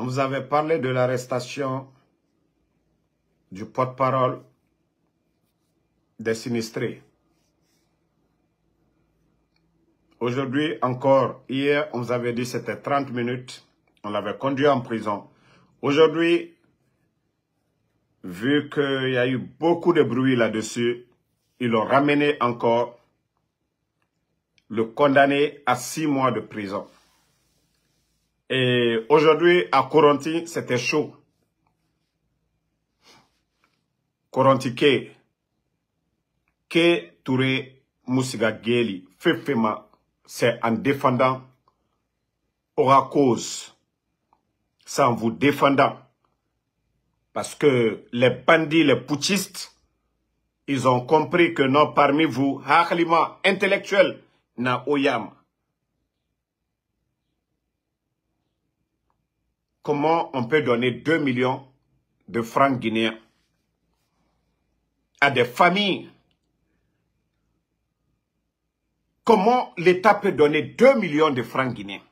On vous avait parlé de l'arrestation du porte-parole des sinistrés. Aujourd'hui encore, hier, on vous avait dit c'était 30 minutes. On l'avait conduit en prison. Aujourd'hui, vu qu'il y a eu beaucoup de bruit là-dessus, ils l'ont ramené encore, le condamné à six mois de prison. Et aujourd'hui, à Coranti, c'était chaud. Coranti, que Touré Moussiga Geli, Fefema, c'est en défendant aura cause, sans vous défendant. Parce que les bandits, les putschistes, ils ont compris que non, parmi vous, Haklima intellectuel, na Oyam, comment on peut donner 2 millions de francs guinéens à des familles Comment l'État peut donner 2 millions de francs guinéens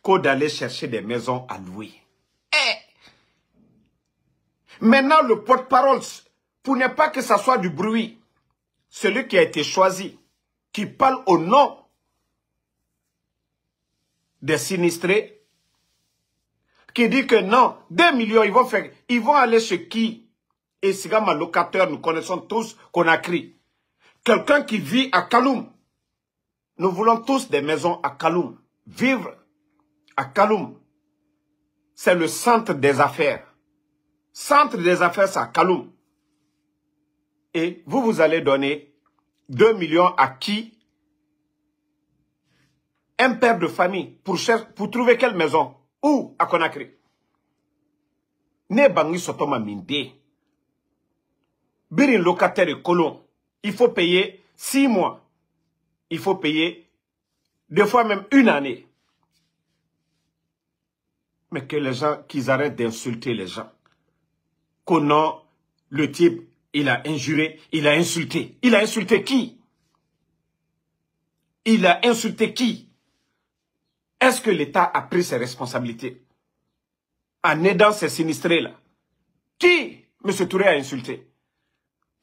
qu'au d'aller chercher des maisons à louer eh! Maintenant, le porte-parole, pour ne pas que ça soit du bruit, celui qui a été choisi, qui parle au nom des sinistrés qui dit que non, 2 millions, ils vont faire, ils vont aller chez qui Et c'est un locateur, nous connaissons tous qu'on a crié. Quelqu'un qui vit à Kaloum. Nous voulons tous des maisons à Kaloum. Vivre à Kaloum, c'est le centre des affaires. Centre des affaires, c'est à Kaloum. Et vous, vous allez donner 2 millions à qui un père de famille pour, pour trouver quelle maison Où À Conakry. Ne bangui, sotoma minde. Birin locataire et colon. Il faut payer six mois. Il faut payer deux fois même une année. Mais que les gens, qu'ils arrêtent d'insulter les gens. connant le type, il a injuré, il a insulté. Il a insulté qui Il a insulté qui est-ce que l'État a pris ses responsabilités en aidant ces sinistrés-là Qui M. Touré a insulté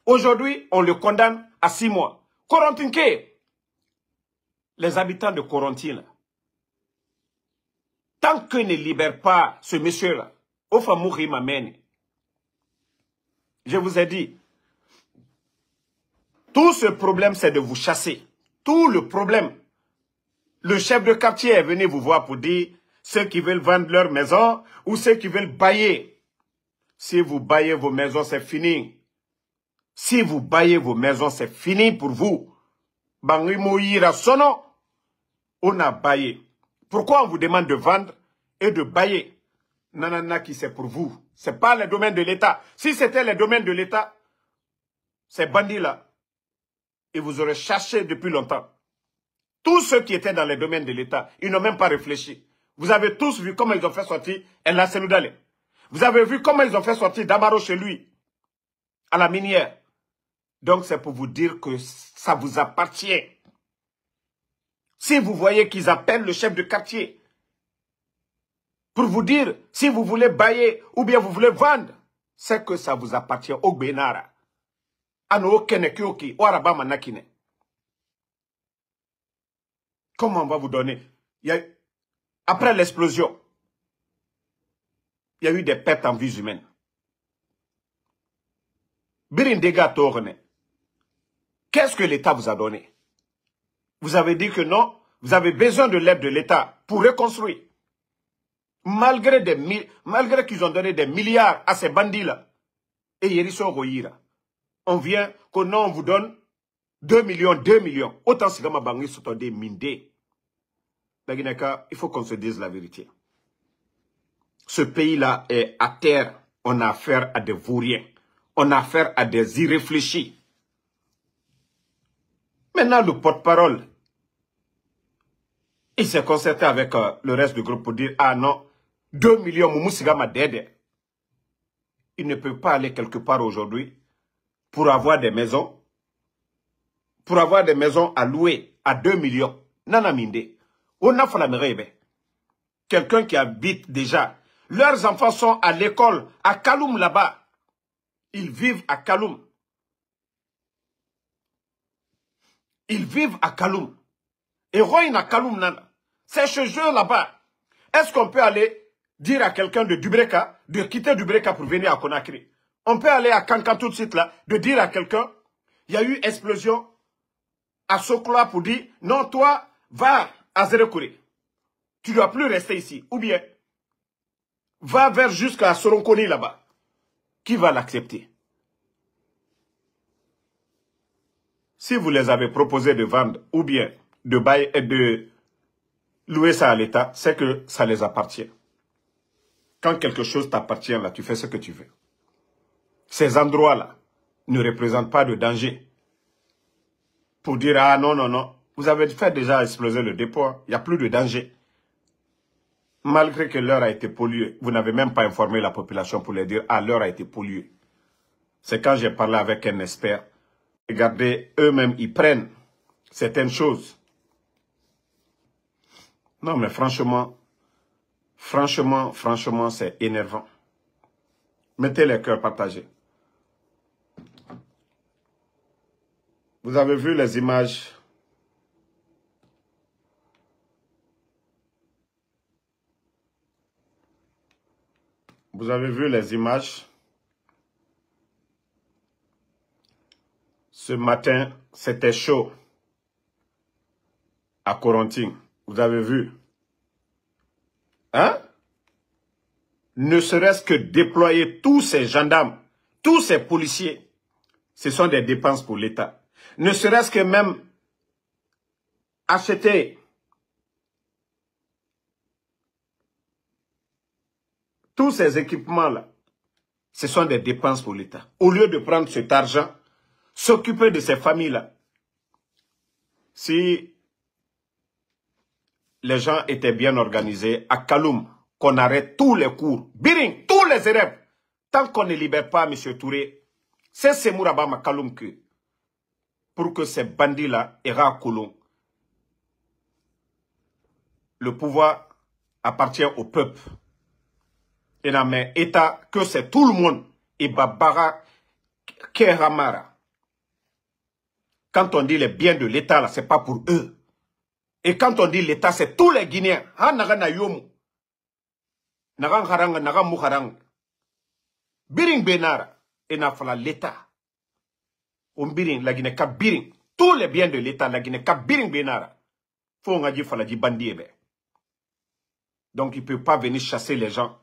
Aujourd'hui, on le condamne à six mois. Corentinqué les habitants de Quarantin-là. tant qu'ils ne libèrent pas ce monsieur-là, m'amène. Je vous ai dit, tout ce problème, c'est de vous chasser. Tout le problème, le chef de quartier est venu vous voir pour dire ceux qui veulent vendre leur maison ou ceux qui veulent bailler. Si vous baillez vos maisons, c'est fini. Si vous baillez vos maisons, c'est fini pour vous. on a baillé. Pourquoi on vous demande de vendre et de bailler Nanana qui c'est pour vous. C'est pas le domaine de l'État. Si c'était le domaine de l'État, ces bandits-là, ils vous auraient cherché depuis longtemps. Tous ceux qui étaient dans les domaines de l'État, ils n'ont même pas réfléchi. Vous avez tous vu comment ils ont fait sortir El Seloudale. Vous avez vu comment ils ont fait sortir Damaro chez lui, à la minière. Donc c'est pour vous dire que ça vous appartient. Si vous voyez qu'ils appellent le chef de quartier pour vous dire si vous voulez bailler ou bien vous voulez vendre, c'est que ça vous appartient au Benara. Comment on va vous donner Après l'explosion, il y a eu des pertes en vies humaines. qu'est-ce que l'État vous a donné Vous avez dit que non, vous avez besoin de l'aide de l'État pour reconstruire. Malgré, malgré qu'ils ont donné des milliards à ces bandits-là, et Royira, on vient, que non, on vous donne 2 millions, 2 millions. Autant si ma mindé. il faut qu'on se dise la vérité. Ce pays-là est à terre. On a affaire à des vauriens. On a affaire à des irréfléchis. Maintenant, le porte-parole, il s'est concerté avec euh, le reste du groupe pour dire, ah non, 2 millions, Moumoussiga m'a Il ne peut pas aller quelque part aujourd'hui pour avoir des maisons, pour avoir des maisons à louer à 2 millions. Nanaminde. On a fait Quelqu'un qui habite déjà. Leurs enfants sont à l'école, à Kaloum là-bas. Ils vivent à Kaloum. Ils vivent à Kaloum. Et à Kaloum, nana. C'est chez eux là-bas. Est-ce qu'on peut aller dire à quelqu'un de Dubreka de quitter Dubreka pour venir à Conakry On peut aller à Kankan tout de suite là, de dire à quelqu'un, il y a eu explosion à Sokola pour dire non, toi, va à Zérekoré. Tu ne dois plus rester ici. Ou bien, va vers jusqu'à Soronkoni là-bas. Qui va l'accepter Si vous les avez proposé de vendre ou bien de, bailler, euh, de louer ça à l'État, c'est que ça les appartient. Quand quelque chose t'appartient, là, tu fais ce que tu veux. Ces endroits-là ne représentent pas de danger pour dire, ah non, non, non, vous avez fait déjà exploser le dépôt, hein. il n'y a plus de danger. Malgré que l'heure a été polluée, vous n'avez même pas informé la population pour leur dire, ah, l'heure a été polluée. C'est quand j'ai parlé avec un expert. Regardez, eux-mêmes, ils prennent certaines choses. Non, mais franchement, franchement, franchement, c'est énervant. Mettez les cœurs partagés. Vous avez vu les images Vous avez vu les images Ce matin, c'était chaud à Corentine. Vous avez vu Hein Ne serait-ce que déployer tous ces gendarmes, tous ces policiers, ce sont des dépenses pour l'État ne serait-ce que même acheter tous ces équipements-là, ce sont des dépenses pour l'État. Au lieu de prendre cet argent, s'occuper de ces familles-là. Si les gens étaient bien organisés, à Kaloum, qu'on arrête tous les cours, Biring, tous les élèves, tant qu'on ne libère pas M. Touré, c'est Semouraba Makaloum que pour que ces bandits-là aient Le pouvoir appartient au peuple. Et dans un État que c'est tout le monde, et Babara Keramara. Quand on dit les biens de l'État, là, n'est pas pour eux. Et quand on dit l'État, c'est tous les Guinéens. Biring Benara, et l'État ombirin lagine kabirin tous les biens de l'état lagine kabirin benara faut djifala di bandi donc il peut pas venir chasser les gens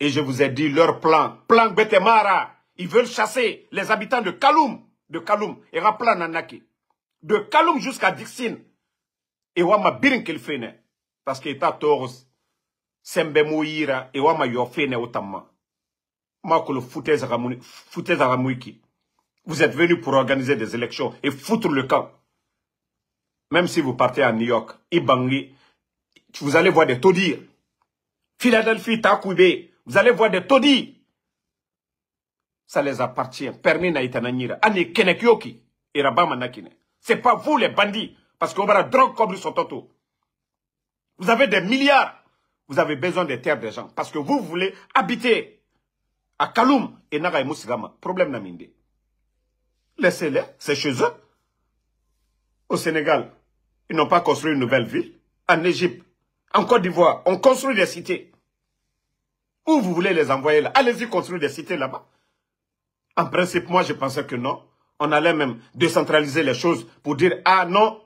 et je vous ai dit leur plan plan betemara ils veulent chasser les habitants de Kaloum de Kaloum et Rapla Nanaki de Kaloum jusqu'à Dixine et ma birin qu'il fait parce que est tort sembe moyira et wama yo fene foutez makolo à ramuiki vous êtes venus pour organiser des élections et foutre le camp. Même si vous partez à New York, Ibangi, vous allez voir des taudis. Philadelphie, Takoubé, vous allez voir des taudis. Ça les appartient. Pernina Nira. Ani kenekyoki. Irabama nakine. C'est pas vous les bandits. Parce qu'on va drogue comme le sototo. Vous avez des milliards. Vous avez besoin des terres des gens. Parce que vous voulez habiter à Kaloum et Moussigama. Problème minde. Laissez-les, c'est chez eux. Au Sénégal, ils n'ont pas construit une nouvelle ville. En Égypte, en Côte d'Ivoire, on construit des cités. Où vous voulez les envoyer là Allez-y construire des cités là-bas. En principe, moi, je pensais que non. On allait même décentraliser les choses pour dire, ah non,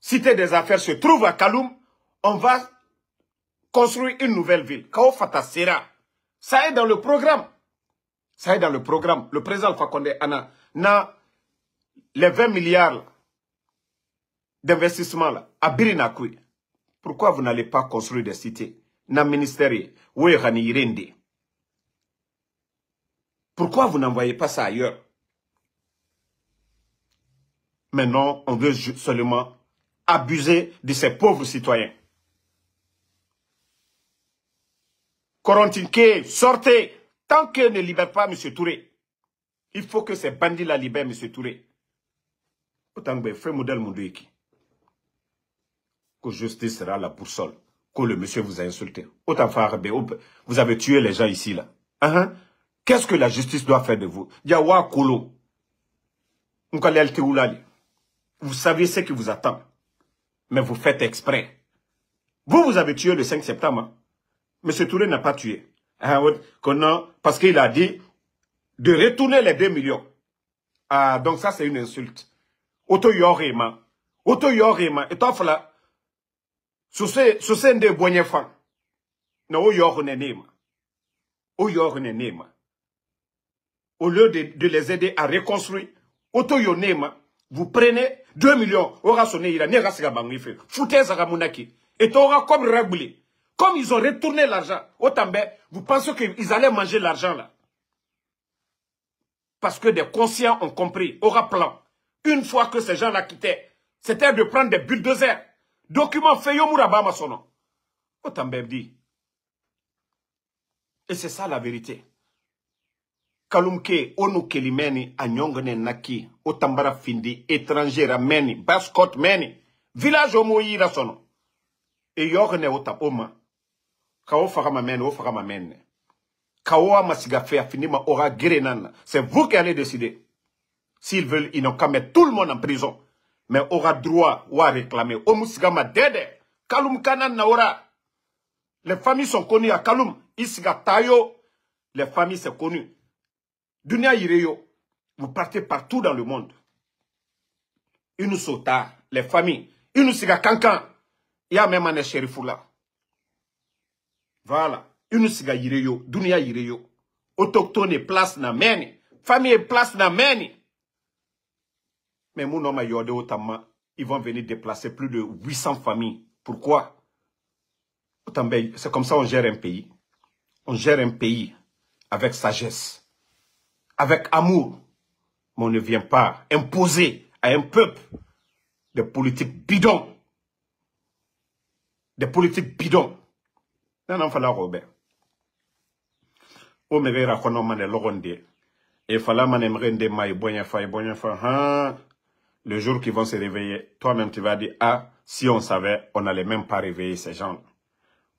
cité des affaires se trouve à Kaloum, on va construire une nouvelle ville. Kao Sera. Ça est dans le programme. Ça est dans le programme. Le président Fakonde Anna na les 20 milliards d'investissement à Birinakui, pourquoi vous n'allez pas construire des cités dans le ministère Pourquoi vous n'envoyez pas ça ailleurs Maintenant, on veut seulement abuser de ces pauvres citoyens. Corentinquez, sortez, tant que ne libère pas M. Touré. Il faut que ces bandits-là libèrent M. Touré. Autant que fait modèle mon Que justice sera la boussole. Que le monsieur vous a insulté. Autant vous avez tué les gens ici, là. Ah, hein? Qu'est-ce que la justice doit faire de vous Kolo. Vous savez ce qui vous attend. Mais vous faites exprès. Vous, vous avez tué le 5 septembre. Hein? Monsieur Touré n'a pas tué. Ah, parce qu'il a dit, de retourner les 2 millions. Ah, donc ça, c'est une insulte. Auto yorema. Auto yorema. Et toi, là, Sur ce, de boigné Non, au yorne nema. Au nema. Au lieu de, les aider à reconstruire, auto yonema, vous prenez 2 millions. Aura sonné, il a n'est foutez Foutez Et toi comme raboulé. Comme ils ont retourné l'argent, autant bien, vous pensez qu'ils allaient manger l'argent là. Parce que des conscients ont compris, au rappelant, une fois que ces gens-là quittaient, c'était de prendre des bulldozers. Document Feyo sonne son dit. Et c'est ça la vérité. Kalumke, onu kelimeni, anyongene naki, otambara findi, étrangera meni, baskot meni, village omoyi rasono. Et yorgene Ota oma. Ka men, O ofagama c'est vous qui allez décider. S'ils veulent, ils n'ont qu'à mettre tout le monde en prison. Mais aura droit ou à réclamer. Dede. Kalum Les familles sont connues à Kalum. Les familles sont connues. Dunia Ireyo. Vous partez partout dans le monde. Une sota, les familles. Ils siga cancan. Il y a même un shérifou là. Voilà. Unusiga yireyo, dunia yireyo. place na famille place na mais mon nom ils vont venir déplacer plus de 800 familles pourquoi c'est comme ça on gère un pays on gère un pays avec sagesse avec amour mais on ne vient pas imposer à un peuple des politiques bidons des politiques bidons non non fala robert le jour qu'ils vont se réveiller toi-même tu vas dire ah si on savait on n'allait même pas réveiller ces gens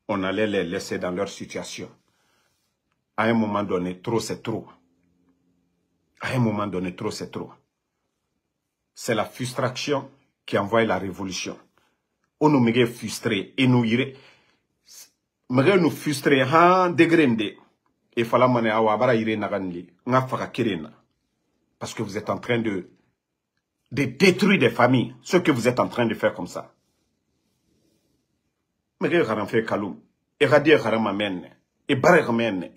on allait les laisser dans leur situation à un moment donné trop c'est trop à un moment donné trop c'est trop c'est la frustration qui envoie la révolution on nous met frustré et nous irait, On nous frustré hein degré et fala mane awa yire parce que vous êtes en train de de détruire des familles ce que vous êtes en train de faire comme ça mais que fait et radier et et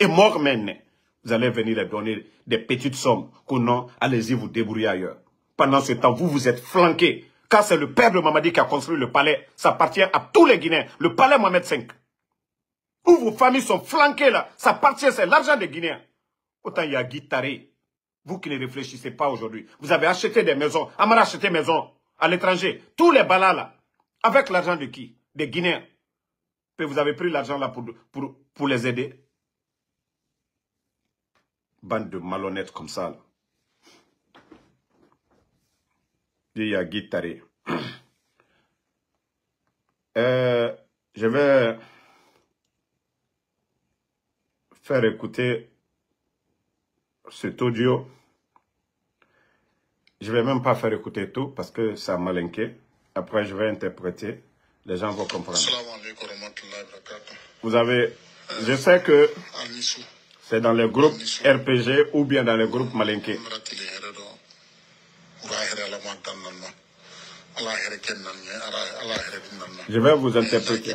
vous allez venir leur donner des petites sommes que non allez-y vous débrouillez ailleurs pendant ce temps vous vous êtes flanqué car c'est le père de Mamadi qui a construit le palais ça appartient à tous les Guinéens le palais Mohamed V où vos familles sont flanquées là, ça partit, c'est l'argent des Guinéens. Autant il y a Guitaré. Vous qui ne réfléchissez pas aujourd'hui, vous avez acheté des maisons, Amara a acheté maisons à l'étranger, tous les balas là, avec l'argent de qui Des Guinéens. Puis vous avez pris l'argent là pour, pour, les aider. Bande de malhonnêtes comme ça là. Il y a Guitaré. je vais faire écouter cet audio. Je ne vais même pas faire écouter tout parce que ça m'a Après, je vais interpréter. Les gens vont comprendre. Vous avez... Je sais que c'est dans le groupe RPG ou bien dans le groupe malinqué. Je vais vous interpréter.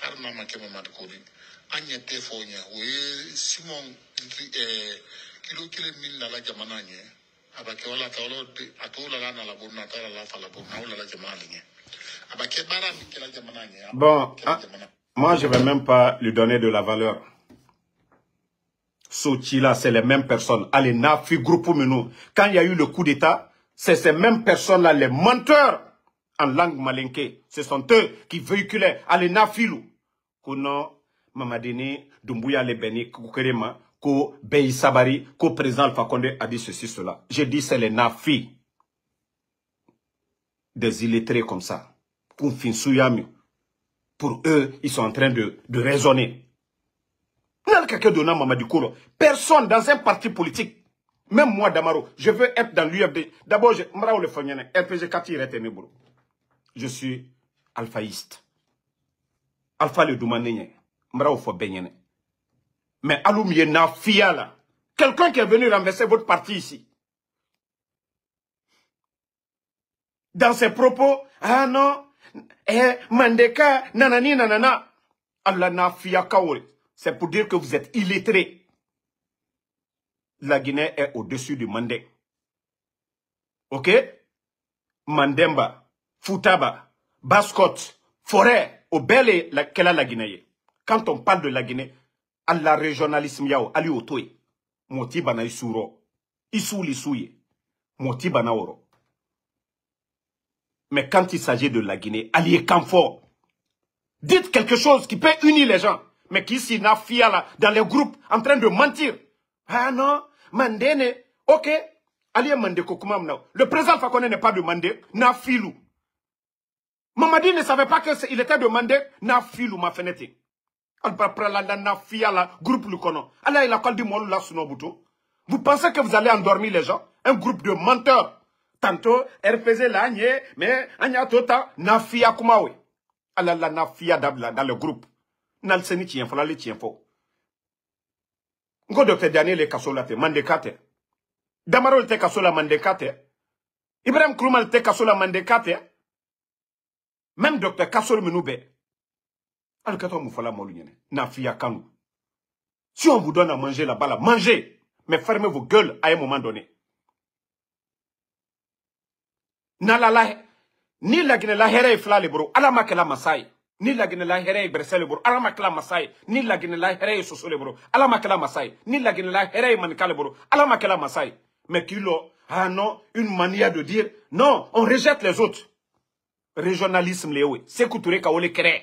harunama kema madikori an ɲɛ tɛ fɔ o ɲɛ o ye simɔn eh, kilo kelen min nala jamana ɲɛ a bɛ kɛ wala ta a t'o la n'a la bolo n'a t'a la fa la bolo n'a la jamana ɲɛ a bɛ kɛ baara min kɛra jamana ɲɛ bon ah, moi je vais même pas lui donner de la valeur Sochila, c'est les mêmes personnes allez Nafi groupe Mino quand il y a eu le coup d'état c'est ces mêmes personnes là les menteurs en langue malinké. Ce sont eux qui véhiculaient à Que Kono Mamadini Dumbuya Lebeni Koukerema Ko Bei Sabari Ko président Fakonde a dit ceci cela. J'ai dit c'est les Nafi des illettrés comme ça. Konfinsuyami. Pour eux, ils sont en train de, de raisonner. Personne dans un parti politique même moi, Damaro, je veux être dans l'UFD. D'abord, je m'raoule le faire. RPG 4, il est je suis alphaïste alpha le dumane ɲɛ fo mais hali n'a quelqu'un qui est venu renverser votre parti ici dans ses propos ah non eh, mandeka nanani nanana allah n'a fiya kawo c'est pour dire que vous êtes illettré la Guinée est au-dessus du Mandé ok Mandemba Futaba, Bascotte, Forêt, Obele, la, Kela la Guinée. Quand on parle de la Guinée, à la régionalisme yao, ali otoye. Moti bana Isouro. Isou l'issouye. Moti bana oro. Mais quand il s'agit de la Guinée, Alié Camfort. Dites quelque chose qui peut unir les gens. Mais qui s'y n'a là, dans les groupes, en train de mentir. Ah non, Mandene, ok. Alliez Mande Kumamna. Le président Fakone n'est pas Mandé, n'a filou. Mamadi ne savait pas que il était demandé na filu ma fenêtre. Al prala la na fiala groupe le kono. Ala il a col du molu la suno Vous pensez que vous allez endormir les gens Un groupe de menteurs. Tantôt RPZ la nié, mais Agna tota na kumawe. Ala la na fia dabla dans le groupe. Na le seni tien fola le tien fo. Ngo docteur Daniel le kasola te mande kate. Damaro le te kasola mande kate. Ibrahim Kroumal te cassola mande kate même docteur kasori minnu bɛɛ Mufala ka n'a si on vous donne à manger là-bas là mangez mais fermez vos gueules à un moment donné n'ala la ni la hɛrɛ la le bro, ala ma masai. Ni la ni la hɛrɛ la le bro, ala makela masai. Ni la ni la hɛrɛ la soso le bro, ala ma masai. Ni la ni la hɛrɛ la manika le bro, ala ma masai. mais qui lɔ ah non une manière de dire non on rejette les autres regionalism lewe ye seku ture ka wole le kɛrɛ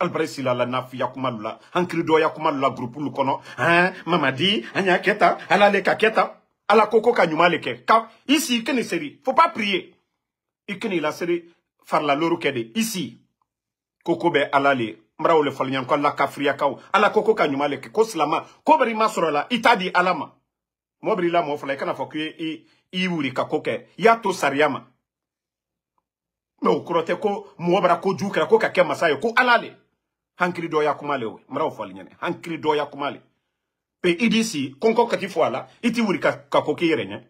albaresila la nafiya kumalu la hankili dɔya kumalu la gurupulu kɔnɔ an mamadi an y'a kɛ tan ala le ka kɛ ala koko ka nyuma le ke ka ici i kene seri faut pas prier i kene i laseri farla loru kɛ de isi ko ko bɛ ala le maraw le faliyanko la kaw ala koko ka nyuma le ke ko silama ko bari masro la itadi alama mobri la mo fɔla kana fokue i wuri ka ko y'a to sariama me ukurote ko mɔgɔ ko juu kɛra ko ka masayo ko alale le hankili dɔ ya kuma le o maraw nyane ɲɛnɛ hankili dɔ ya kumale le pe i d'i si kɔnkɔ ka ti fɔ a la i ti wuli ka ko k'i yɛrɛ ɲɛ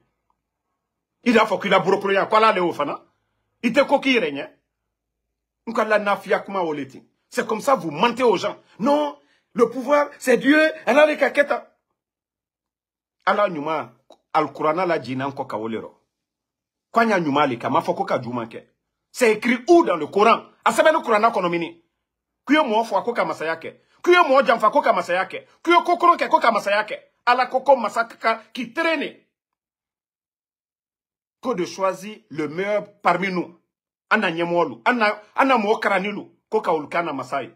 i d'a fɔ k'i la bolokoloya ko ala le o fana i tɛ ko k'i yɛrɛ ɲɛ la nafiya kuma o le c'est comme ça vous mentez aux gens non le pouvoir c'est Dieu ala le ka kɛ tan ala ɲuman alikurana la jina nko kɔ ka o le rɔ ko an ka juguman C'est écrit où dans le Coran Asabenu Kurana konomini. Kuyo mo fwa koka masayake. Kuyo mo jamfa koka masayake. Kuyo kokoronke koka masayake. Ala koko masaka qui traîne. Que de choisir le meilleur parmi nous. Anna nyemolu. Anna, anna mo karanilu. Koka ulkana masai.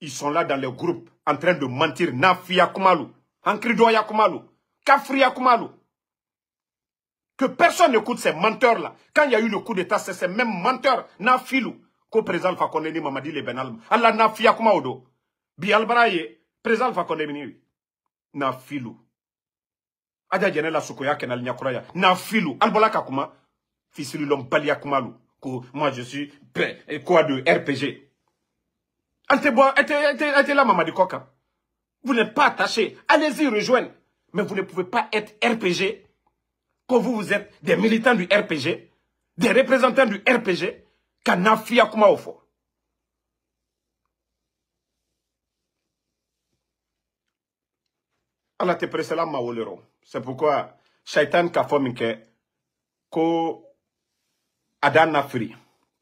Ils sont là dans le groupe en train de mentir. Nafia kumalu. Ankridoya kumalu. Kafria kumalu. Que personne n'écoute ces menteurs-là. Quand il y a eu le coup d'État, c'est ces mêmes menteurs. Na filou. le président Fakonde, Mamadi le Benalm. Allah na kuma odo. Bi albaraye. Président Fakonde Na filou. Adja jene la soukoya kenal nyakuraya. Na filou. Albola kakuma. Fisilu lom palia moi je suis quoi de RPG. était la Mamadi Koka. Vous n'êtes pas attaché. Allez-y rejoignez, Mais vous ne pouvez pas être RPG que vous, vous êtes des militants du RPG, des représentants du RPG, Kanafia a Allah te tɛ c'est pourquoi shaitan ka fɔ a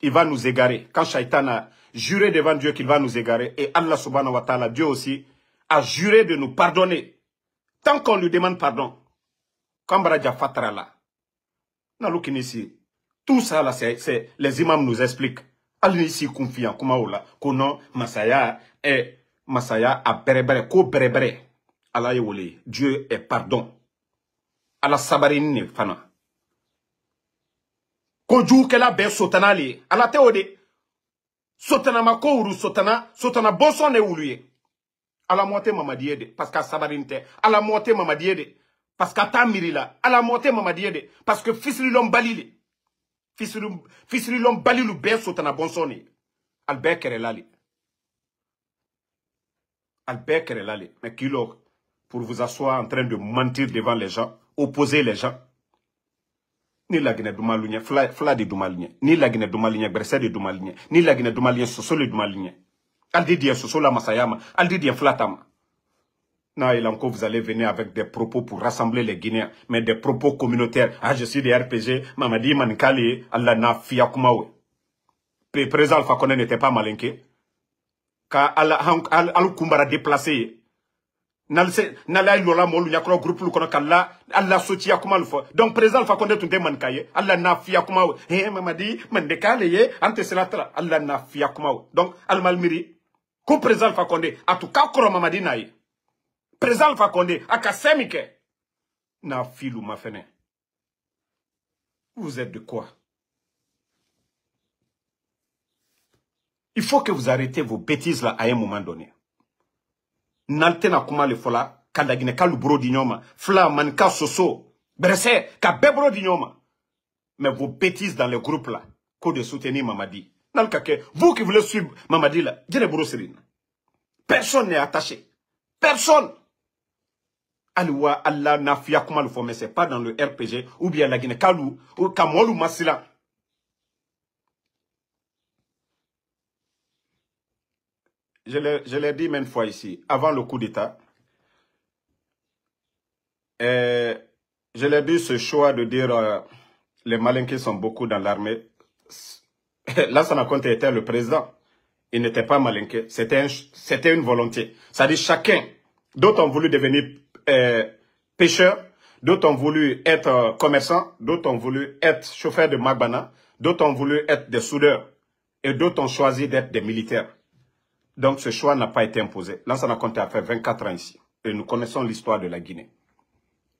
il va nous égarer quand shaitan a juré devant Dieu qu'il va nous égarer et Allah subhanahu wa ta'ala Dieu aussi a juré de nous pardonner tant qu'on lui demande pardon Kambara Fatara là. Tout ça là, c'est les imams nous expliquent. Allez ici confiant, comment là, konon Masaya est Masaya a berebere, ko berebere. Allah yewole, Dieu est pardon. Allah sabarine fana. Koju kela be sotana le, Allah te ode. Sotana mako uru sotana, sotana bosone uluye. Allah moite mamadiye de, parce que sabarine te. Allah moite mamadiye de. parce qu'à t'a à la ala parce que fils le fils fils l'homme sotana bɔnsɔn de ye ali bon Kere Lali. ali Albert mais qui pour vous asseoir en train de mentir devant les gens opposer les gens ni la guinée ɲɛ fila de ni la dumali ɲɛ gbɛrɛsɛ de ni la Guinée, ɲɛ est le du Aldi ali de la ma non, il encore, vous allez venir avec des propos pour rassembler les Guinéens, mais des propos communautaires. Ah, je suis des RPG, Mamadi Mankali, Allah na fiakumawe. Président Alpha n'était pas malinqué. Ka al kumbara déplacé. Nala lola molu yakro groupe lu kono Allah soutient yakuma Donc président Alpha tout tunde mankaye, Allah na fiakumawe. Eh Mamadi Mandekale kaleye, eh, ante selatra Allah na fiakumawe. Donc Al Malmiri, ko président Alpha à tout cas, Mamadi naye. Présent le Condé a na filou ma Vous êtes de quoi Il faut que vous arrêtez vos bêtises là à un moment donné. Nalte na le fola kandagine kalu bro fla man soso bressé ka bro Mais vos bêtises dans le groupe là, qu'au de soutenir Mamadi. Vous qui voulez suivre Mamadi là, bro Personne n'est attaché. Personne. Allah n'a fait comment le former. mais c'est pas dans le RPG ou bien la Guinée ou masila je l'ai dit même fois ici, avant le coup d'État, je l'ai dit ce choix de dire euh, les Malinqués sont beaucoup dans l'armée. Là n'a pas était le président. Il n'était pas Malinqué. C'était un, une volonté. Ça dit chacun, d'autres ont voulu devenir euh, pêcheurs, d'autres ont voulu être euh, commerçants, d'autres ont voulu être chauffeurs de Magbana, d'autres ont voulu être des soudeurs et d'autres ont choisi d'être des militaires. Donc ce choix n'a pas été imposé. n'a compté a fait 24 ans ici et nous connaissons l'histoire de la Guinée.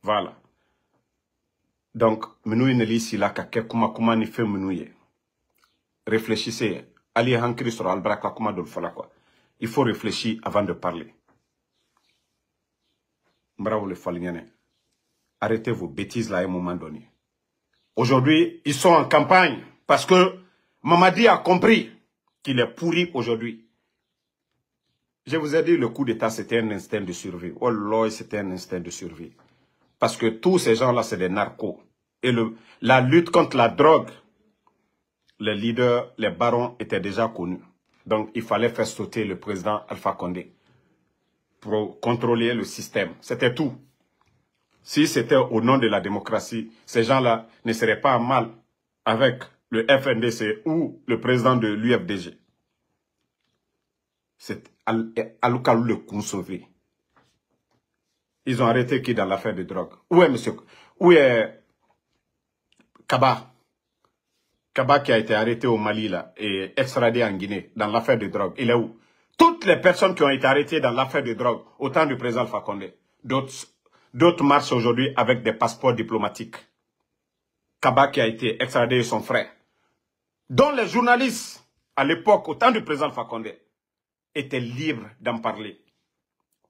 Voilà. Donc, Réfléchissez. Il faut réfléchir avant de parler. Bravo les Falignanais. Arrêtez vos bêtises là à un moment donné. Aujourd'hui, ils sont en campagne parce que Mamadi a compris qu'il est pourri aujourd'hui. Je vous ai dit, le coup d'État, c'était un instinct de survie. Oh là c'était un instinct de survie. Parce que tous ces gens-là, c'est des narcos. Et le, la lutte contre la drogue, les leaders, les barons étaient déjà connus. Donc, il fallait faire sauter le président Alpha Condé pour contrôler le système. C'était tout. Si c'était au nom de la démocratie, ces gens-là ne seraient pas mal avec le FNDC ou le président de l'UFDG. C'est Aloukalou le Kounsové. Ils ont arrêté qui dans l'affaire de drogue Où est monsieur Où est Kaba Kaba qui a été arrêté au Mali là et extradé en Guinée dans l'affaire de drogue. Il est où toutes les personnes qui ont été arrêtées dans l'affaire des drogues au temps du président Fakonde, d'autres marchent aujourd'hui avec des passeports diplomatiques. Kaba qui a été extradé son frère, dont les journalistes, à l'époque, au temps du président Fakonde, étaient libres d'en parler.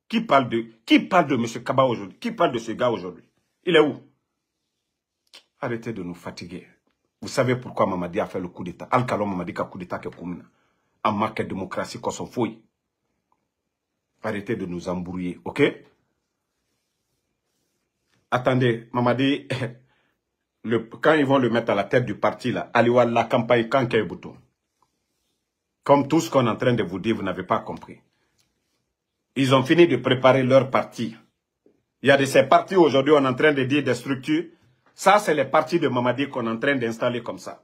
Qui parle de, qui parle de M. Kaba aujourd'hui Qui parle de ce gars aujourd'hui Il est où Arrêtez de nous fatiguer. Vous savez pourquoi Mamadi a fait le coup d'État. al Mamadi a coup d'État que Koumina en marque qu'on démocratie fouille. Arrêtez de nous embrouiller, ok Attendez, Mamadi, quand ils vont le mettre à la tête du parti, là, allez voir la campagne Bouton. Comme tout ce qu'on est en train de vous dire, vous n'avez pas compris. Ils ont fini de préparer leur parti. Il y a de ces partis aujourd'hui, on est en train de dire des structures. Ça, c'est les partis de Mamadi qu'on est en train d'installer comme ça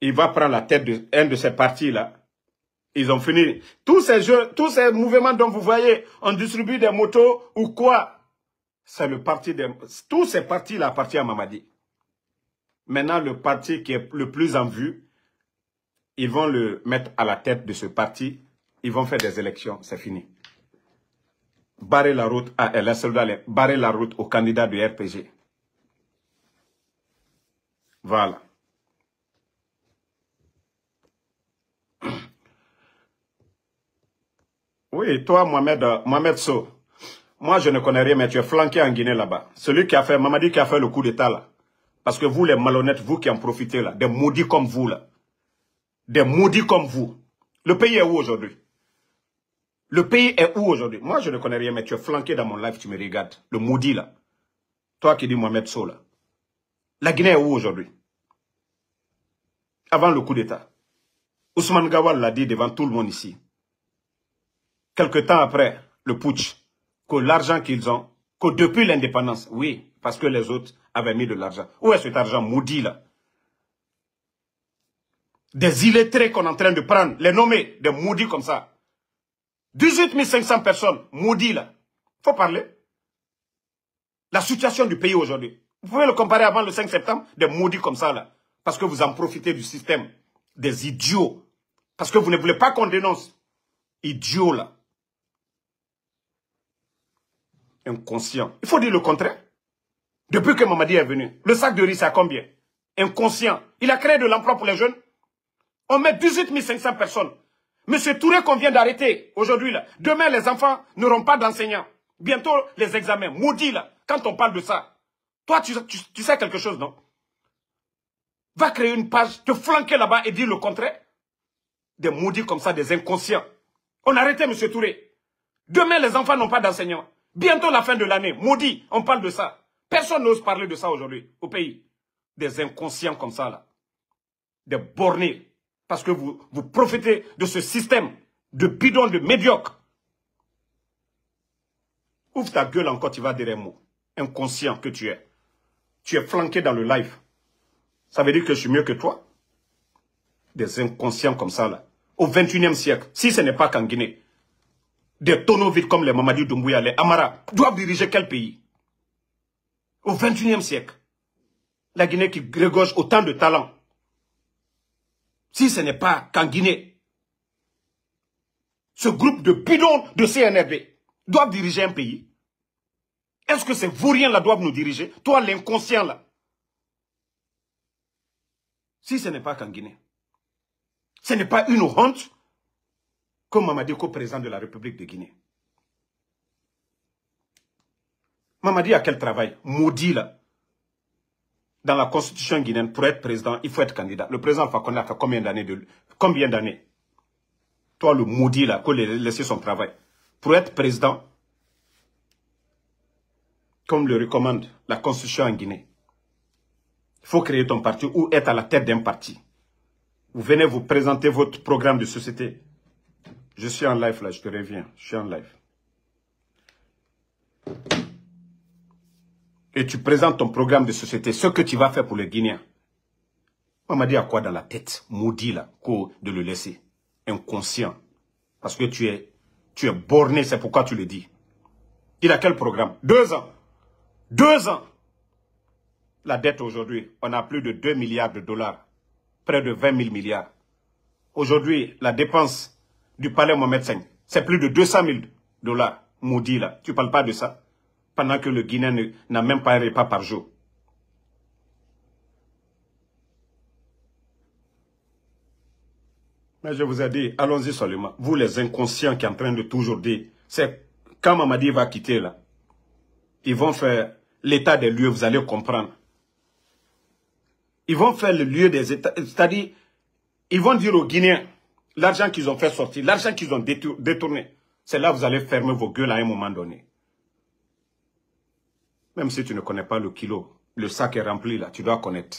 il va prendre la tête d'un de, de ces partis-là. Ils ont fini. Tous ces jeux, tous ces mouvements dont vous voyez, on distribue des motos ou quoi, c'est le parti de Tous ces partis-là appartiennent à Mamadi. Maintenant, le parti qui est le plus en vue, ils vont le mettre à la tête de ce parti. Ils vont faire des élections. C'est fini. Barrer la route à El barrer la route au candidat du RPG. Voilà. Oui, toi, Mohamed, euh, Mohamed So, moi, je ne connais rien, mais tu es flanqué en Guinée là-bas. Celui qui a fait, Mamadi qui a fait le coup d'État là. Parce que vous, les malhonnêtes, vous qui en profitez là, des maudits comme vous là. Des maudits comme vous. Le pays est où aujourd'hui Le pays est où aujourd'hui Moi, je ne connais rien, mais tu es flanqué dans mon live, tu me regardes. Le maudit là. Toi qui dis Mohamed So là. La Guinée est où aujourd'hui Avant le coup d'État. Ousmane Gawal l'a dit devant tout le monde ici. Quelques temps après le putsch, que l'argent qu'ils ont, que depuis l'indépendance, oui, parce que les autres avaient mis de l'argent. Où est cet argent maudit là Des illettrés qu'on est en train de prendre, les nommer, des maudits comme ça. 18 500 personnes maudits là. faut parler. La situation du pays aujourd'hui. Vous pouvez le comparer avant le 5 septembre, des maudits comme ça là. Parce que vous en profitez du système. Des idiots. Parce que vous ne voulez pas qu'on dénonce. Idiots là. Inconscient. Il faut dire le contraire. Depuis que Mamadi est venu, le sac de riz, c'est à combien Inconscient. Il a créé de l'emploi pour les jeunes. On met 18 500 personnes. Monsieur Touré qu'on vient d'arrêter aujourd'hui, là. Demain, les enfants n'auront pas d'enseignants. Bientôt, les examens. Maudit, là, quand on parle de ça. Toi, tu, sais quelque chose, non Va créer une page, te flanquer là-bas et dire le contraire. Des maudits comme ça, des inconscients. On a arrêté Monsieur Touré. Demain, les enfants n'ont pas d'enseignants. Bientôt la fin de l'année. Maudit, on parle de ça. Personne n'ose parler de ça aujourd'hui au pays. Des inconscients comme ça, là. Des bornés. Parce que vous, vous profitez de ce système de bidon, de médiocre. Ouvre ta gueule encore, tu vas derrière moi. Inconscient que tu es. Tu es flanqué dans le live. Ça veut dire que je suis mieux que toi. Des inconscients comme ça, là. Au 21e siècle, si ce n'est pas qu'en Guinée, des tonneaux vides comme les Mamadi Doumbouya, les Amara, doivent diriger quel pays Au XXIe siècle, la Guinée qui regorge autant de talents, si ce n'est pas qu'en Guinée, ce groupe de bidons de CNRB doivent diriger un pays Est-ce que ces rien là doivent nous diriger Toi, l'inconscient là Si ce n'est pas qu'en Guinée, ce n'est pas une honte comme Mamadi co-président de la République de Guinée. Mamadi a quel travail Maudit là. Dans la constitution guinéenne, pour être président, il faut être candidat. Le président va a combien d'années de Combien d'années Toi, le maudit là, qu'on laissé son travail. Pour être président, comme le recommande la constitution en Guinée, il faut créer ton parti ou être à la tête d'un parti. Vous venez vous présenter votre programme de société, je suis en live là, je te reviens. Je suis en live. Et tu présentes ton programme de société, ce que tu vas faire pour les Guinéens. On m'a dit à quoi dans la tête, maudit là, de le laisser. Inconscient. Parce que tu es, tu es borné, c'est pourquoi tu le dis. Il a quel programme Deux ans. Deux ans. La dette aujourd'hui, on a plus de 2 milliards de dollars. Près de 20 000 milliards. Aujourd'hui, la dépense du palais Mohamed V. C'est plus de 200 000 dollars maudits là. Tu parles pas de ça pendant que le Guinéen n'a même pas un repas par jour. Mais je vous ai dit, allons-y seulement. Vous les inconscients qui en train de toujours dire, c'est quand Mamadi va quitter là, ils vont faire l'état des lieux, vous allez comprendre. Ils vont faire le lieu des états, c'est-à-dire, ils vont dire aux Guinéens, l'argent qu'ils ont fait sortir, l'argent qu'ils ont détourné, c'est là que vous allez fermer vos gueules à un moment donné. Même si tu ne connais pas le kilo, le sac est rempli là, tu dois connaître.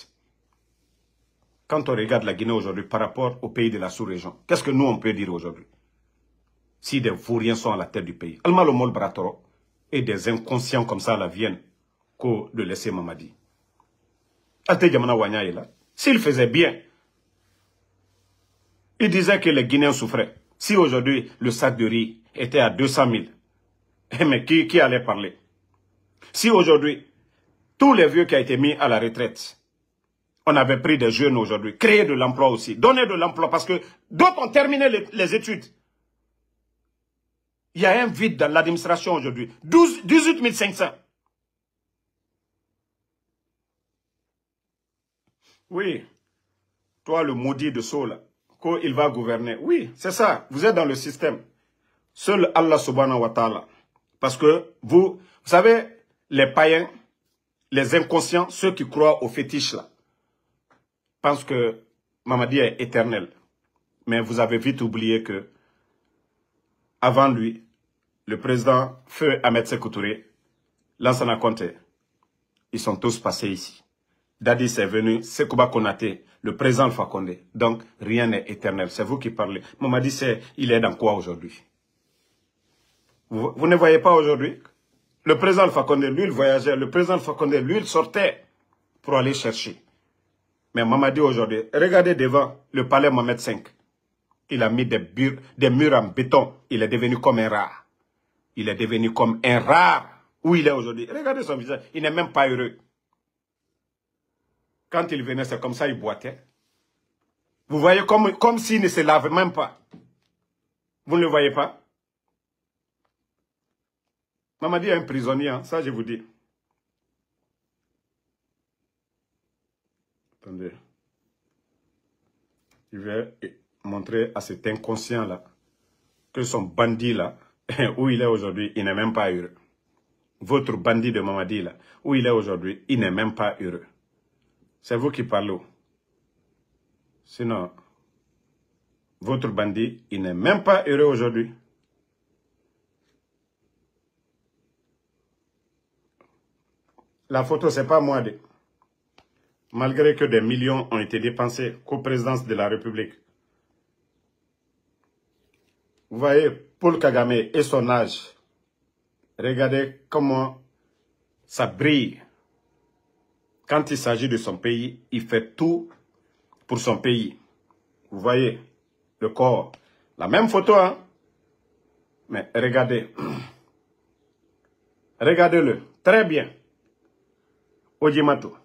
Quand on regarde la Guinée aujourd'hui par rapport au pays de la sous-région, qu'est-ce que nous on peut dire aujourd'hui Si des vauriens sont à la tête du pays, Alma et des inconscients comme ça la viennent. de laisser Mamadi. Alte Wanya S'il faisait bien, il disait que les Guinéens souffraient. Si aujourd'hui le sac de riz était à 200 000, eh, mais qui, qui allait parler Si aujourd'hui, tous les vieux qui ont été mis à la retraite, on avait pris des jeunes aujourd'hui, créer de l'emploi aussi, donner de l'emploi, parce que d'autres ont terminé les, études. Il y a un vide dans l'administration aujourd'hui, 18 500. Oui, toi le maudit de Saul, qu'il va gouverner. Oui, c'est ça. Vous êtes dans le système. Seul Allah subhanahu wa ta'ala. Parce que vous, vous savez, les païens, les inconscients, ceux qui croient aux fétiches là, pensent que Mamadi est éternel. Mais vous avez vite oublié que, avant lui, le président Feu Ahmed là, ça n'a compté. ils sont tous passés ici. Dadis c'est venu, Sekouba Konate, le présent Fakonde. Donc, rien n'est éternel. C'est vous qui parlez. Mamadi, c'est, il est dans quoi aujourd'hui vous, ne voyez pas aujourd'hui Le présent Fakonde, lui, il voyageait. Le présent Fakonde, lui, il sortait pour aller chercher. Mais dit aujourd'hui, regardez devant le palais Mohamed V. Il a mis des, des murs en béton. Il est devenu comme un rare. Il est devenu comme un rare, Où il est aujourd'hui Regardez son visage. Il n'est même pas heureux. Quand il venait, c'est comme ça, il boitait. Vous voyez, comme, comme s'il ne se lave même pas. Vous ne le voyez pas Mamadi est un prisonnier, hein. ça je vous dis. Attendez. Je vais montrer à cet inconscient-là que son bandit-là, où il est aujourd'hui, il n'est même pas heureux. Votre bandit de Mamadi, là, où il est aujourd'hui, il n'est même pas heureux. C'est vous qui parlez. Sinon, votre bandit, il n'est même pas heureux aujourd'hui. La photo, n'est pas moi. Malgré que des millions ont été dépensés co-présidence de la République. Vous voyez, Paul Kagame et son âge. Regardez comment ça brille. Quand il s'agit de son pays, il fait tout pour son pays. Vous voyez le corps. La même photo, hein? Mais regardez. Regardez-le. Très bien. Ojimato.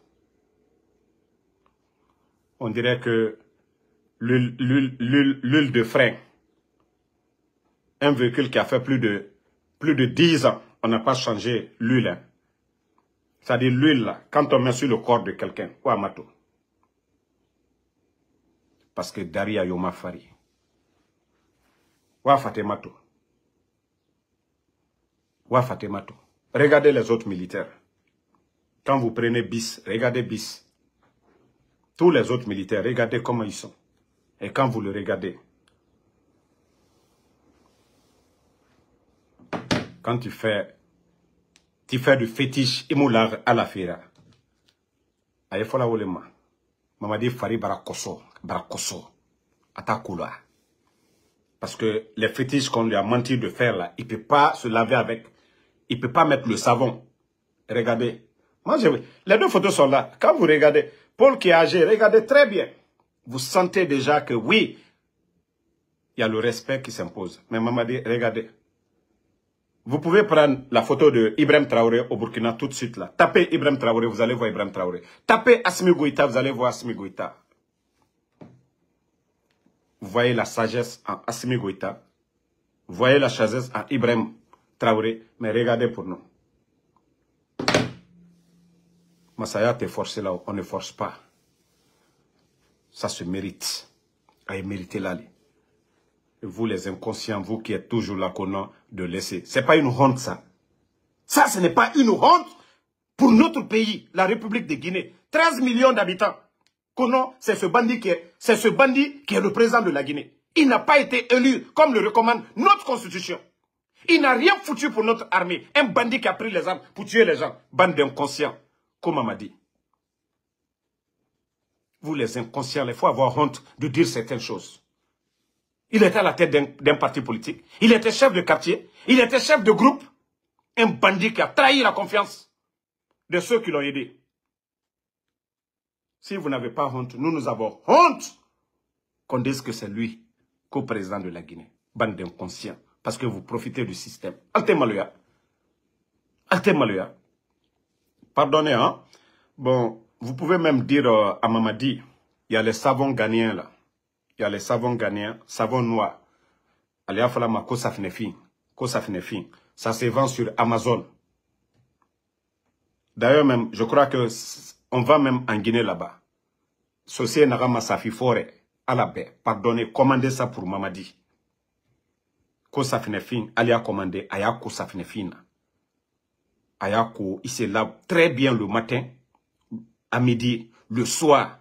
On dirait que l'huile de frein, un véhicule qui a fait plus de, plus de 10 ans, on n'a pas changé l'huile. Hein. C'est-à-dire l'huile, là, quand on met sur le corps de quelqu'un, ou Mato. Parce que Daria Yoma Fari. Ou Fatemato. Ou Fatemato. Regardez les autres militaires. Quand vous prenez bis, regardez bis. Tous les autres militaires, regardez comment ils sont. Et quand vous le regardez, quand tu fais tu fais du fétiche immolaire à la alafeera a fola la Maman ma mamadi fari Barakoso, Barakoso, parce que les fétiches qu'on lui a menti de faire là il peut pas se laver avec il ne peut pas mettre le savon regardez les deux photos sont là quand vous regardez Paul qui est âgé regardez très bien vous sentez déjà que oui il y a le respect qui s'impose mais maman dit, regardez vous pouvez prendre la photo de Ibrahim Traoré au Burkina tout de suite là. Tapez Ibrahim Traoré, vous allez voir Ibrahim Traoré. Tapez Asmi Goïta, vous allez voir Asmi Goïta. Vous voyez la sagesse en Asmi Goïta. Vous voyez la sagesse en Ibrahim Traoré. Mais regardez pour nous. Masaya, t'es forcé là, on ne force pas. Ça se mérite. A mérite l'aller vous les inconscients, vous qui êtes toujours là a de laisser. Ce n'est pas une honte, ça. Ça, ce n'est pas une honte pour notre pays, la République de Guinée. 13 millions d'habitants. Conan, c'est ce bandit qui est, c'est ce bandit qui est le président de la Guinée. Il n'a pas été élu, comme le recommande notre constitution. Il n'a rien foutu pour notre armée. Un bandit qui a pris les armes pour tuer les gens. Bande d'inconscients, comme m'a dit. Vous les inconscients, il faut avoir honte de dire certaines choses. Il était à la tête d'un parti politique. Il était chef de quartier. Il était chef de groupe. Un bandit qui a trahi la confiance de ceux qui l'ont aidé. Si vous n'avez pas honte, nous, nous avons honte qu'on dise que c'est lui, co-président de la Guinée. Bande d'inconscients. Parce que vous profitez du système. Alte Maloya. Alte Maloya. Pardonnez, hein. Bon, vous pouvez même dire euh, à Mamadi, il y a les savants gagnants là il y a les savons gagnants savon noir. Allez, il a le Kosa fin Ça se vend sur Amazon. D'ailleurs, même, je crois que on va même en Guinée là-bas. Socié Nagama Safi forêt à la baie, pardonnez, commandez ça pour Mamadi. fin allez à commander, aya fin. Ayako, il se lave très bien le matin, à midi, le soir.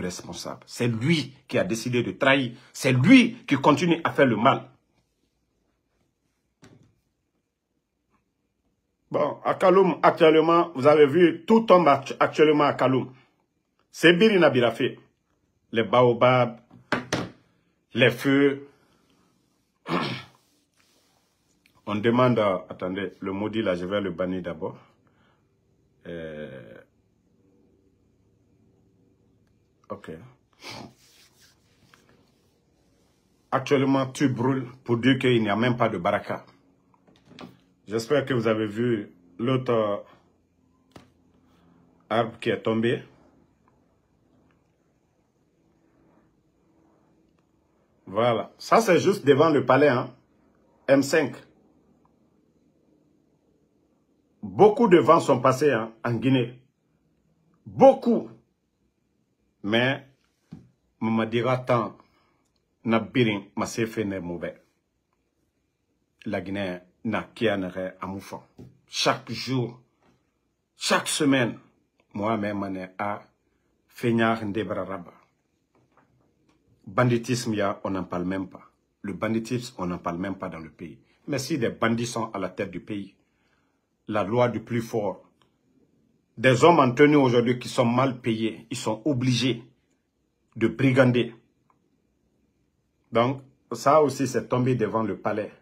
responsable. C'est lui qui a décidé de trahir. C'est lui qui continue à faire le mal. Bon, à Kaloum, actuellement, vous avez vu, tout tombe actuellement à Kaloum. C'est Birina Birafé. Les baobabs, les feux. On demande, à attendez, le maudit là, je vais le bannir d'abord. Euh, Ok. Actuellement, tu brûles pour dire qu'il n'y a même pas de baraka. J'espère que vous avez vu l'autre euh, arbre qui est tombé. Voilà. Ça, c'est juste devant le palais, hein? M5. Beaucoup de vents sont passés hein, en Guinée. Beaucoup mais mamadiga tan na birin fait ne mauvais la guinée na à amoufan chaque jour chaque semaine moi même ne a feñar ndebra raba banditisme on n'en parle même pas le banditisme on n'en parle même pas dans le pays mais si des bandits sont à la tête du pays la loi du plus fort des hommes en tenue aujourd'hui qui sont mal payés, ils sont obligés de brigander. Donc, ça aussi, c'est tombé devant le palais.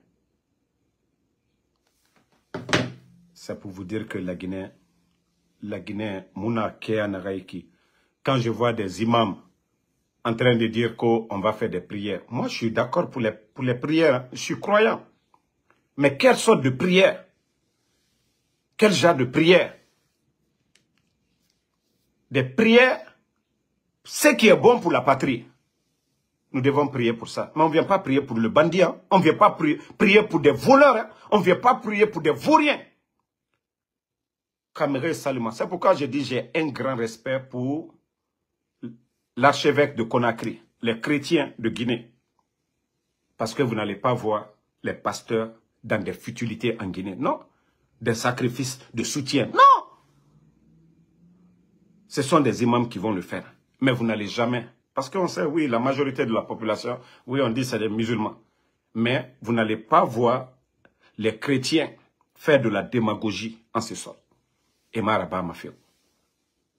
C'est pour vous dire que la Guinée, la Guinée, quand je vois des imams en train de dire qu'on va faire des prières, moi, je suis d'accord pour les, pour les prières, hein. je suis croyant. Mais quelle sorte de prière Quel genre de prière des prières, ce qui est bon pour la patrie. Nous devons prier pour ça. Mais on ne vient pas prier pour le bandit. Hein. On ne vient pas prier, pour des voleurs. Hein. On ne vient pas prier pour des vauriens. Caméra Salima. C'est pourquoi je dis j'ai un grand respect pour l'archevêque de Conakry, les chrétiens de Guinée. Parce que vous n'allez pas voir les pasteurs dans des futilités en Guinée. Non. Des sacrifices de soutien. Non. Ce sont des imams qui vont le faire. Mais vous n'allez jamais. Parce qu'on sait, oui, la majorité de la population, oui, on dit c'est des musulmans. Mais vous n'allez pas voir les chrétiens faire de la démagogie en ce sens. Et Maraba fait.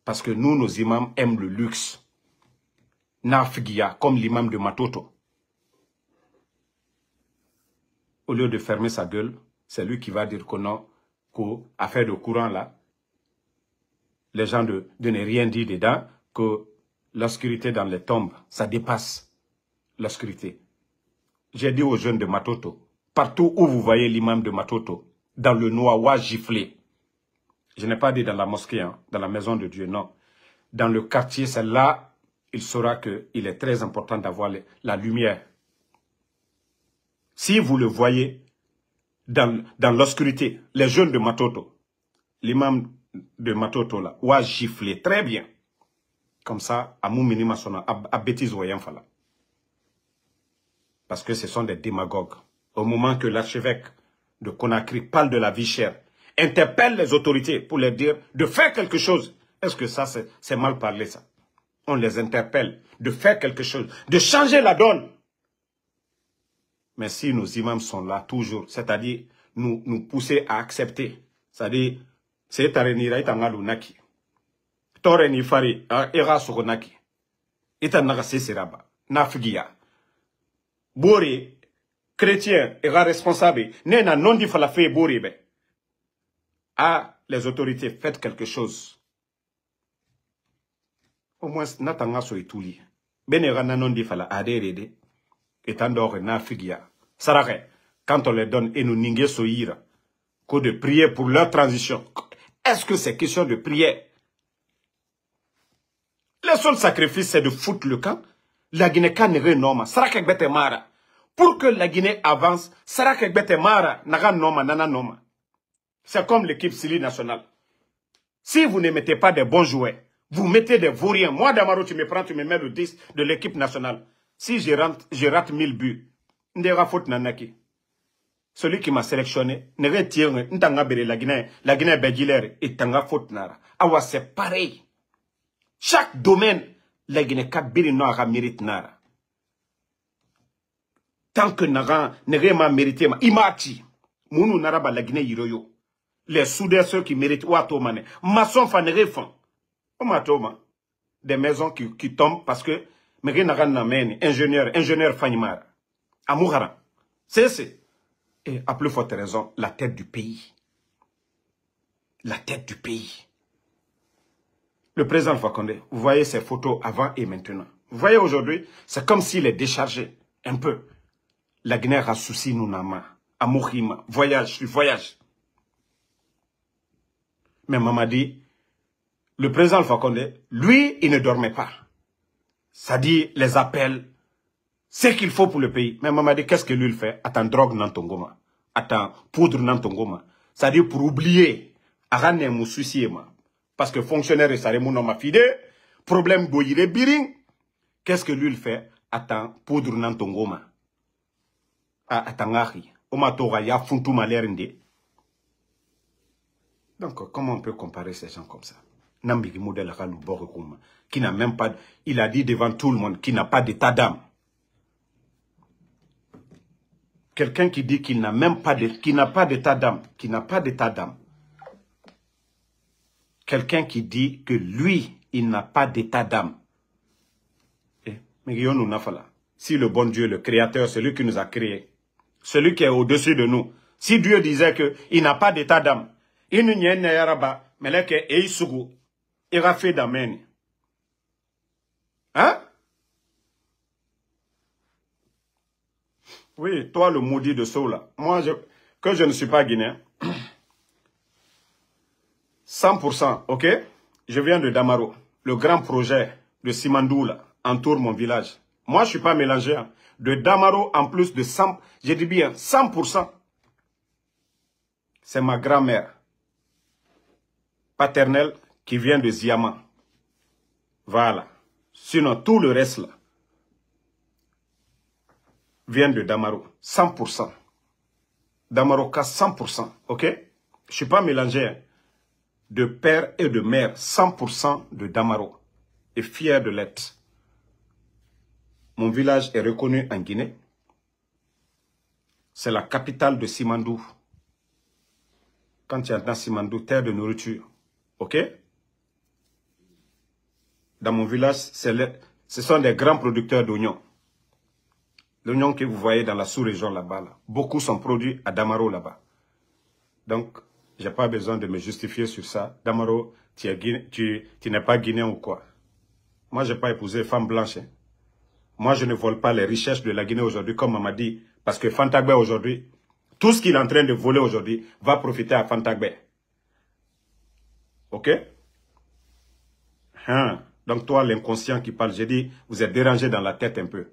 Parce que nous, nos imams aiment le luxe. comme l'imam de Matoto. Au lieu de fermer sa gueule, c'est lui qui va dire que non, fait de courant là, les gens de, ne rien dire dedans, que l'obscurité dans les tombes, ça dépasse l'obscurité. J'ai dit aux jeunes de Matoto, partout où vous voyez l'imam de Matoto, dans le à giflé, je n'ai pas dit dans la mosquée, hein, dans la maison de Dieu, non. Dans le quartier, c'est là, il saura qu'il est très important d'avoir la lumière. Si vous le voyez dans, dans l'obscurité, les jeunes de Matoto, l'imam de Matoto là, ou à gifler très bien. Comme ça, à mon minima sona, à bêtise ou fala. Parce que ce sont des démagogues. Au moment que l'archevêque de Conakry parle de la vie chère, interpelle les autorités pour leur dire de faire quelque chose. Est-ce que ça, c'est mal parlé ça On les interpelle de faire quelque chose, de changer la donne. Mais si nos imams sont là toujours, c'est-à-dire nous pousser à accepter, c'est-à-dire seetare nira ita ngalu naki tore ni fari uh, ega soko naki ita naga seseraba nafigiya bori chrétien ega responsable nena non fala fe bori be ah les autorités faites quelque chose au moins nata nga so ituli bene ega na di fala aderede ita ndore nafigiya sarake quand on les donne et nous ninge soira que de prier pour leur transition est-ce que c'est question de prière Le seul sacrifice, c'est de foutre le camp. La Guinée kanere noma, sarakekbete mara. Pour que la Guinée avance, sarakekbete mara, naga noma, nana noma. C'est comme l'équipe Sili nationale. Si vous ne mettez pas de bons joueurs, vous mettez des vauriens. Moi, Damaro, tu me prends, tu me mets le 10 de l'équipe nationale. Si je, rentre, je rate 1000 buts, faute nanaki celui qui m'a sélectionné, ne retirent n'tanga bere la Guinée, la Guinée belgilère, et tanga fautnara. Awa, c'est pareil. Chaque domaine, la Guinée kabiri no mérite nara. Tant que Nara ne ma mérité ma, imati, mounou naraba la Guinée yiroyo. Les soudés, ceux qui méritent, ouato mané. Maçon fa n'est fan. Omatoma. Des maisons qui, qui tombent parce que, mais n'a n'aga namène, ingénieur, ingénieur fanimara. Amourara. C'est, c'est et à plus forte raison, la tête du pays. La tête du pays. Le président Fakonde, vous voyez ces photos avant et maintenant. Vous voyez aujourd'hui, c'est comme s'il est déchargé un peu. La Guinée a souci Nounama, pas. voyage tu voyage. Mais maman dit, le président Fakonde, lui, il ne dormait pas. Ça dit les appels, ce qu'il faut pour le pays. Mais dit qu'est-ce que lui il fait Attends, drogue dans ton goma. Attends, poudre dans ton goma. C'est-à-dire pour oublier. Arane mou soucier Parce que fonctionnaire, ça mon nom fidèle. Problème et biring. Qu'est-ce que lui il fait Attends, poudre dans ton goma. Ah, attends, Oma funtu malerinde. Donc, comment on peut comparer ces gens comme ça Nambigi modèle qui n'a même pas, il a dit devant tout le monde, qui n'a pas d'état d'âme. Quelqu'un qui dit qu'il n'a même pas n'a d'état d'âme, qui n'a pas d'état d'âme. Quelqu'un qui dit que lui, il n'a pas d'état d'âme. Eh, si le bon Dieu, le Créateur, celui qui nous a créés, celui qui est au-dessus de nous, si Dieu disait qu'il n'a pas d'état d'âme, il n'y a Hein Oui, toi, le maudit de Saul. Moi, je, que je ne suis pas guinéen. 100%, ok Je viens de Damaro. Le grand projet de Simandou, là, entoure mon village. Moi, je ne suis pas mélangé. Hein. De Damaro, en plus de 100, j'ai dit bien 100%. C'est ma grand-mère paternelle qui vient de Ziyama. Voilà. Sinon, tout le reste, là, Vient de Damaro. 100%. Damaroka, 100%. OK Je ne suis pas mélangé. Hein. De père et de mère, 100% de Damaro. Et fier de l'être. Mon village est reconnu en Guinée. C'est la capitale de Simandou. Quand tu entends Simandou, terre de nourriture. OK Dans mon village, ce sont des grands producteurs d'oignons. L'oignon que vous voyez dans la sous-région là-bas, beaucoup sont produits à Damaro là-bas. Donc, je n'ai pas besoin de me justifier sur ça. Damaro, tu, n'es pas guinéen ou quoi Moi, je n'ai pas épousé femme blanche. Hein. Moi, je ne vole pas les richesses de la Guinée aujourd'hui, comme on m'a dit. Parce que Fantagbe aujourd'hui, tout ce qu'il est en train de voler aujourd'hui va profiter à Fantagbe. Ok hein? Donc toi, l'inconscient qui parle, j'ai dit, vous êtes dérangé dans la tête un peu.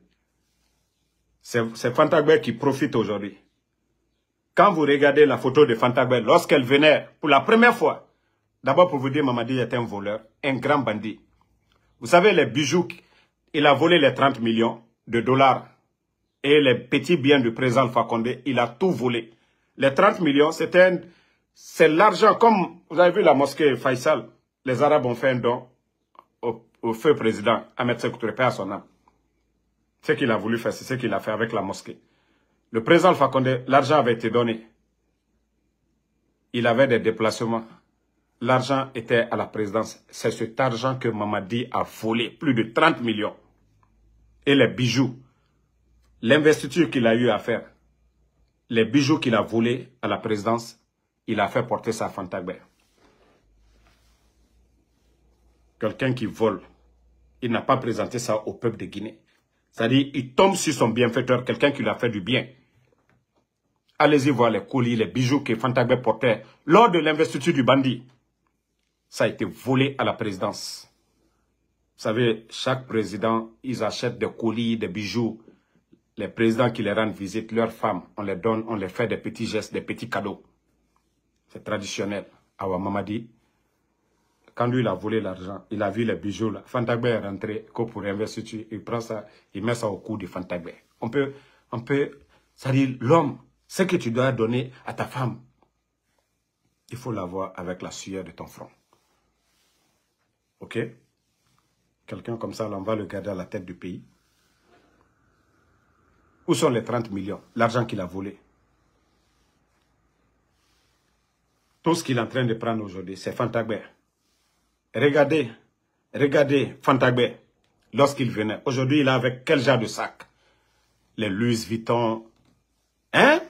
C'est Fantagbe qui profite aujourd'hui. Quand vous regardez la photo de Fantagbe, lorsqu'elle venait pour la première fois, d'abord pour vous dire Mamadi était un voleur, un grand bandit. Vous savez, les bijoux, il a volé les 30 millions de dollars et les petits biens du président Fakonde, il a tout volé. Les 30 millions, c'est l'argent, comme vous avez vu la mosquée Faisal, les Arabes ont fait un don au, feu président Ahmed Sekou à son âme. Ce qu'il a voulu faire, c'est ce qu'il a fait avec la mosquée. Le président Fakonde, l'argent avait été donné. Il avait des déplacements. L'argent était à la présidence. C'est cet argent que Mamadi a volé, plus de 30 millions. Et les bijoux, l'investiture qu'il a eu à faire, les bijoux qu'il a volés à la présidence, il a fait porter ça à Quelqu'un qui vole, il n'a pas présenté ça au peuple de Guinée. C'est-à-dire, il tombe sur son bienfaiteur, quelqu'un qui lui a fait du bien. Allez-y voir les colis, les bijoux que Fantagbe portait lors de l'investiture du bandit. Ça a été volé à la présidence. Vous savez, chaque président, ils achètent des colis, des bijoux. Les présidents qui les rendent visite, leurs femmes, on les donne, on les fait des petits gestes, des petits cadeaux. C'est traditionnel. Awa Mamadi quand lui, il a volé l'argent, il a vu les bijoux, là. Fantagbe est rentré, pour il prend ça, il met ça au cou de Fantagbert. On peut, on peut, ça dit, l'homme, ce que tu dois donner à ta femme, il faut l'avoir avec la sueur de ton front. Ok Quelqu'un comme ça, on va le garder à la tête du pays. Où sont les 30 millions L'argent qu'il a volé. Tout ce qu'il est en train de prendre aujourd'hui, c'est Fantagbert. Regardez, regardez Fantagbe lorsqu'il venait. Aujourd'hui, il a avec quel genre de sac Les Louis Vuitton, hein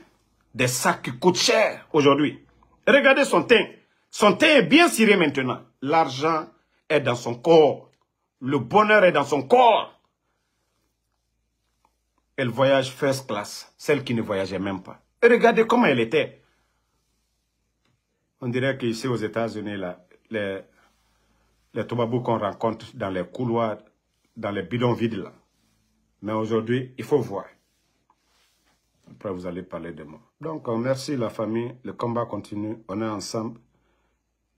Des sacs qui coûtent cher aujourd'hui. Regardez son teint. Son teint est bien ciré maintenant. L'argent est dans son corps. Le bonheur est dans son corps. Elle voyage first class, celle qui ne voyageait même pas. Et regardez comment elle était. On dirait qu'ici aux États-Unis, là, les, les Tobabou qu'on rencontre dans les couloirs, dans les bidons vides là. Mais aujourd'hui, il faut voir. Après, vous allez parler de moi. Donc, merci la famille. Le combat continue. On est ensemble.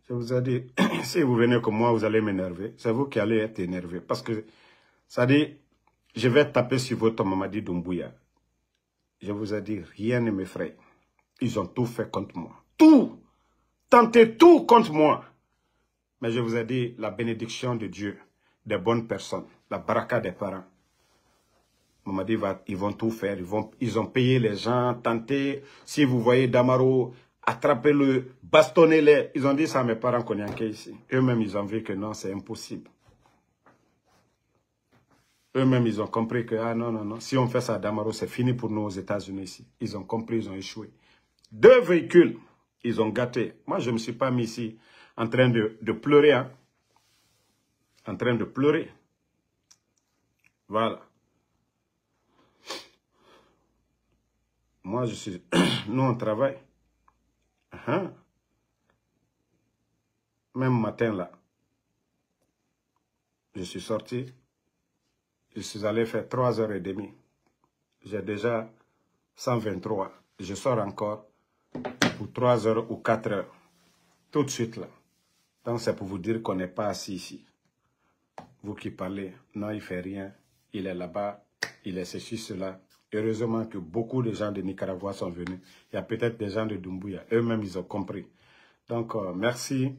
Je vous ai dit, si vous venez comme moi, vous allez m'énerver. C'est vous qui allez être énervé. Parce que, ça dit, je vais taper sur votre Mamadi Doumbouya. Je vous ai dit, rien ne m'effraie. Ils ont tout fait contre moi. Tout Tentez tout contre moi. Mais je vous ai dit la bénédiction de Dieu, des bonnes personnes, la baraka des parents. Maman dit, ils vont tout faire. Ils, vont, ils ont payé les gens, tenté. Si vous voyez Damaro, attrapez-le, bastonnez-les. Ils ont dit ça à mes parents qu'à ici. Eux-mêmes, ils ont vu que non, c'est impossible. Eux-mêmes, ils ont compris que, ah non, non, non, si on fait ça à Damaro, c'est fini pour nous aux États-Unis ici. Ils ont compris, ils ont échoué. Deux véhicules, ils ont gâté. Moi, je ne me suis pas mis ici en train de, pleurer. Hein? En train de pleurer. Voilà. Moi, je suis... Nous, on travaille. Hein? Même matin, là, je suis sorti. Je suis allé faire 3h30. J'ai déjà 123. Je sors encore pour 3h ou 4h. Tout de suite, là. Donc c'est pour vous dire qu'on n'est pas assis ici. Vous qui parlez, non, il fait rien. Il est là-bas, il est ceci, cela. Heureusement que beaucoup de gens de Nicaragua sont venus. Il y a peut-être des gens de Dumbuya. Eux-mêmes, ils ont compris. Donc, euh, merci.